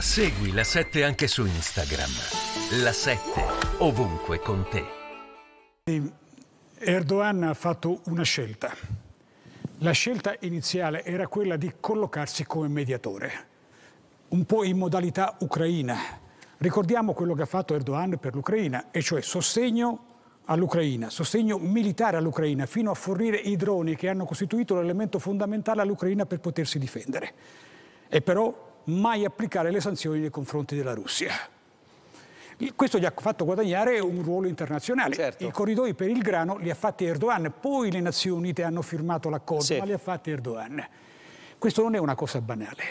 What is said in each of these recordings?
Segui la 7 anche su Instagram. La 7 ovunque con te. Erdogan ha fatto una scelta. La scelta iniziale era quella di collocarsi come mediatore, un po' in modalità ucraina. Ricordiamo quello che ha fatto Erdogan per l'Ucraina, e cioè sostegno all'Ucraina, sostegno militare all'Ucraina, fino a fornire i droni che hanno costituito l'elemento fondamentale all'Ucraina per potersi difendere. E però mai applicare le sanzioni nei confronti della Russia. Questo gli ha fatto guadagnare un ruolo internazionale. Certo. I corridoi per il grano li ha fatti Erdogan, poi le Nazioni Unite hanno firmato l'accordo, sì. ma li ha fatti Erdogan. Questo non è una cosa banale,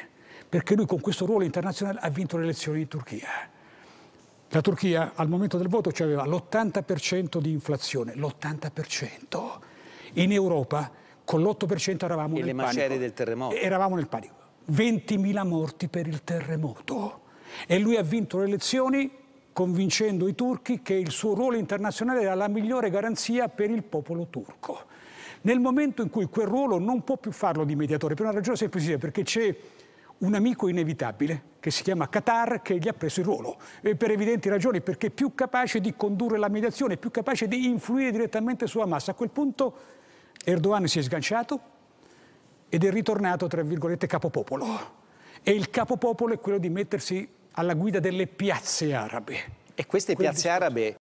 perché lui con questo ruolo internazionale ha vinto le elezioni in Turchia. La Turchia al momento del voto cioè aveva l'80% di inflazione, l'80%. In Europa con l'8% eravamo e nel panico. E le macerie del terremoto. Eravamo nel panico. 20.000 morti per il terremoto. E lui ha vinto le elezioni convincendo i turchi che il suo ruolo internazionale era la migliore garanzia per il popolo turco. Nel momento in cui quel ruolo non può più farlo di mediatore, per una ragione semplice, perché c'è un amico inevitabile che si chiama Qatar che gli ha preso il ruolo per evidenti ragioni perché è più capace di condurre la mediazione, più capace di influire direttamente su Hamas. A quel punto Erdogan si è sganciato, ed è ritornato, tra virgolette, capopopolo. E il capopopolo è quello di mettersi alla guida delle piazze arabe. E queste piazze arabe